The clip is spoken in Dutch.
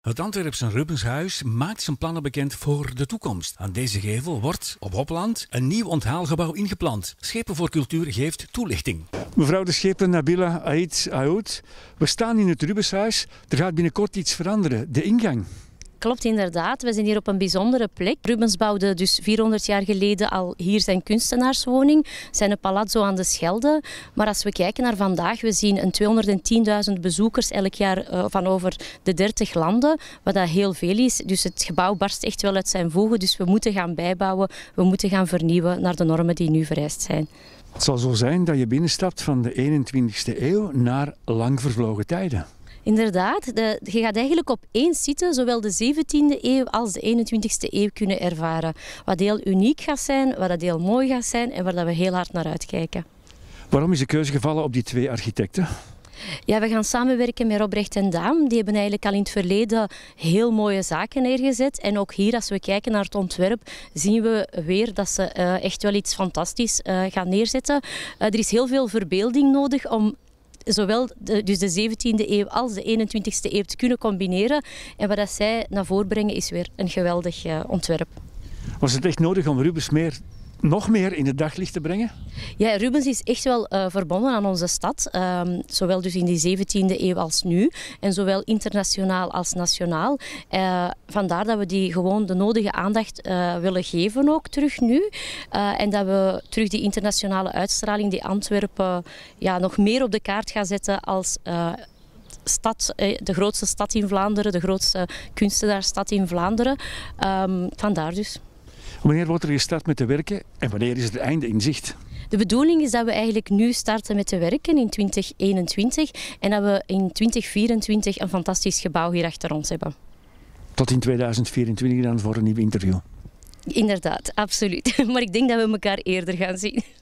Het Antwerpse Rubenshuis maakt zijn plannen bekend voor de toekomst. Aan deze gevel wordt op Hopland een nieuw onthaalgebouw ingeplant. Schepen voor Cultuur geeft toelichting. Mevrouw de Schepen Nabila Ait Aoud, we staan in het Rubenshuis. Er gaat binnenkort iets veranderen, de ingang. Klopt inderdaad, we zijn hier op een bijzondere plek. Rubens bouwde dus 400 jaar geleden al hier zijn kunstenaarswoning, zijn palazzo aan de Schelde. Maar als we kijken naar vandaag, we zien een 210.000 bezoekers elk jaar eh, van over de 30 landen, wat dat heel veel is. Dus het gebouw barst echt wel uit zijn voegen, dus we moeten gaan bijbouwen, we moeten gaan vernieuwen naar de normen die nu vereist zijn. Het zal zo zijn dat je binnenstapt van de 21ste eeuw naar lang vervlogen tijden. Inderdaad, de, je gaat eigenlijk op één site zowel de 17e eeuw als de 21e eeuw kunnen ervaren. Wat heel uniek gaat zijn, wat dat heel mooi gaat zijn en waar dat we heel hard naar uitkijken. Waarom is de keuze gevallen op die twee architecten? Ja, we gaan samenwerken met Robrecht en Daam. Die hebben eigenlijk al in het verleden heel mooie zaken neergezet. En ook hier, als we kijken naar het ontwerp, zien we weer dat ze eh, echt wel iets fantastisch eh, gaan neerzetten. Eh, er is heel veel verbeelding nodig om zowel de, dus de 17e eeuw als de 21e eeuw te kunnen combineren. En wat dat zij naar voren brengen is weer een geweldig eh, ontwerp. Was het echt nodig om Rubens meer nog meer in het daglicht te brengen? Ja, Rubens is echt wel eh, verbonden aan onze stad. Ehm, zowel dus in die 17e eeuw als nu. En zowel internationaal als nationaal. Eh, vandaar dat we die gewoon de nodige aandacht eh, willen geven ook terug nu. en dat we terug die internationale uitstraling, die Antwerpen ja, nog meer op de kaart gaan zetten als stad, de grootste stad in Vlaanderen, de grootste kunstenaarstad in Vlaanderen. Ehm, vandaar dus. Wanneer wordt er gestart met te werken en wanneer is het einde in zicht? De bedoeling is dat we eigenlijk nu starten met te werken in 2021 en dat we in 2024 een fantastisch gebouw hier achter ons hebben. Tot in 2024 dan voor een nieuw interview. Inderdaad, absoluut. Maar ik denk dat we elkaar eerder gaan zien.